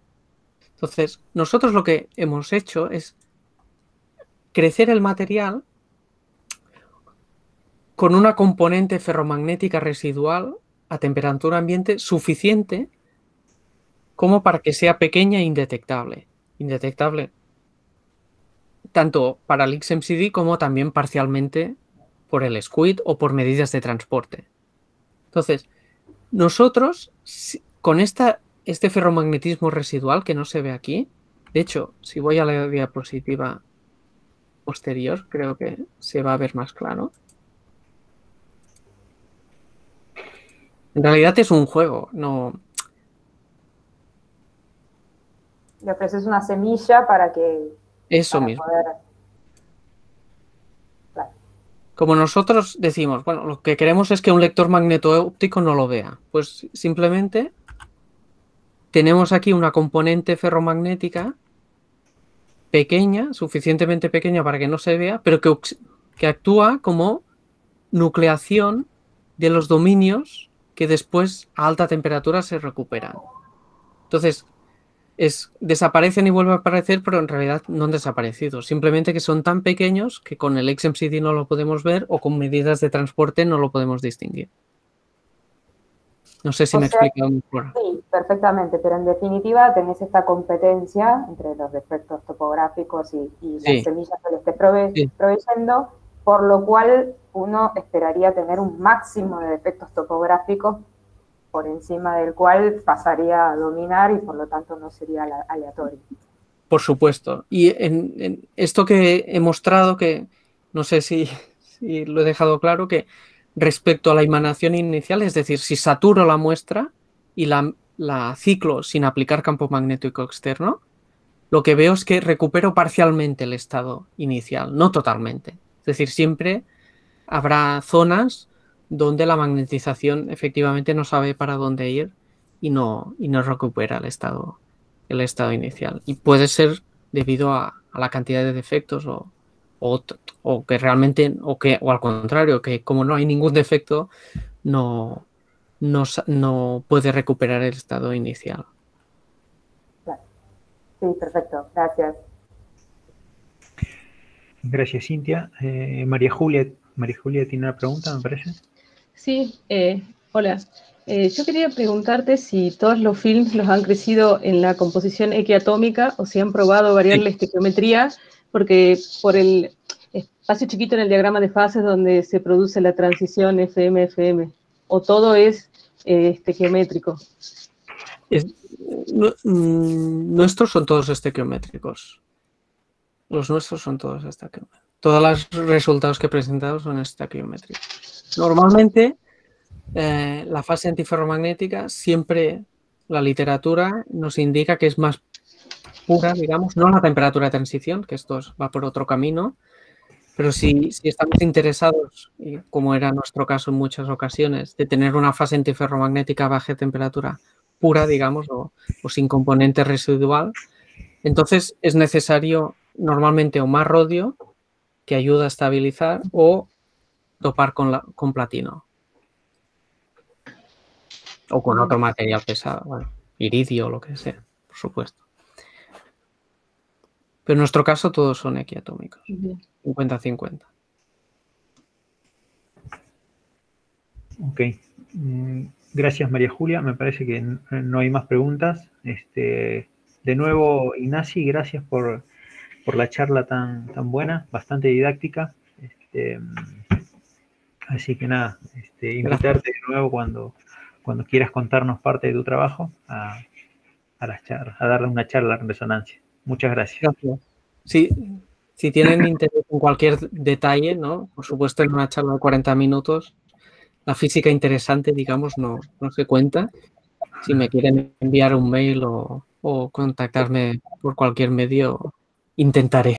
Entonces, nosotros lo que hemos hecho es crecer el material con una componente ferromagnética residual a temperatura ambiente suficiente como para que sea pequeña e indetectable. Indetectable tanto para el XMCD como también parcialmente por el SQUID o por medidas de transporte. Entonces, nosotros con esta este ferromagnetismo residual que no se ve aquí, de hecho, si voy a la diapositiva posterior, creo que se va a ver más claro. En realidad es un juego, no... Le es una semilla para que... Eso mismo. Como nosotros decimos, bueno, lo que queremos es que un lector magneto no lo vea. Pues simplemente tenemos aquí una componente ferromagnética pequeña, suficientemente pequeña para que no se vea, pero que, actúa como nucleación de los dominios que después a alta temperatura se recuperan. Entonces, desaparecen y vuelven a aparecer, pero en realidad no han desaparecido. Simplemente que son tan pequeños que con el XMCD no lo podemos ver o con medidas de transporte no lo podemos distinguir. No sé si me he explicado mejor. Sí, perfectamente, pero en definitiva tenés esta competencia entre los defectos topográficos y, las semillas que le estés proveyendo, por lo cual uno esperaría tener un máximo de defectos topográficos por encima del cual pasaría a dominar y por lo tanto no sería aleatorio. Por supuesto. Y en, esto que he mostrado, que no sé si lo he dejado claro, que respecto a la emanación inicial, es decir, si saturo la muestra y la, la ciclo sin aplicar campo magnético externo, lo que veo es que recupero parcialmente el estado inicial, no totalmente. Es decir, siempre habrá zonas donde la magnetización efectivamente no sabe para dónde ir y no, y no recupera el estado, el estado inicial. Y puede ser debido a la cantidad de defectos o, o, que realmente, o, que, o al contrario, que como no hay ningún defecto, no, no, puede recuperar el estado inicial. Sí, perfecto, gracias. Gracias, Cintia. Eh, María Julia, María Julia tiene una pregunta, me parece. Sí, eh, hola. Eh, yo quería preguntarte si todos los films los han crecido en la composición equiatómica o si han probado variar la estequiometría porque por el espacio chiquito en el diagrama de fases donde se produce la transición FM-FM, o todo es eh, este, geométrico. Mm, nuestros son todos estequiométricos. Los nuestros son todos estequiométricos. Todos los resultados que he presentado son estequiométricos. Normalmente, eh, la fase antiferromagnética siempre la literatura nos indica que es más pura, digamos, no la temperatura de transición, que esto va por otro camino, pero si, estamos interesados, como era nuestro caso en muchas ocasiones, de tener una fase antiferromagnética a baja temperatura pura, digamos, o, sin componente residual, entonces es necesario normalmente o más rodio, que ayuda a estabilizar, o dopar con, con platino. O con otro material pesado, bueno, iridio o lo que sea, por supuesto. Pero en nuestro caso todos son equiatómicos. 50-50. Ok. Mm, gracias María Julia. Me parece que no hay más preguntas. Este, de nuevo, Ignaci, gracias por, la charla tan, tan buena, bastante didáctica. Este, mm, así que nada, este, invitarte de nuevo cuando, cuando quieras contarnos parte de tu trabajo a, a, a darle una charla en resonancia. Muchas gracias. si tienen interés en cualquier detalle, ¿no? Por supuesto, en una charla de 40 minutos, la física interesante, digamos, no, no se cuenta. Si me quieren enviar un mail o contactarme por cualquier medio, intentaré.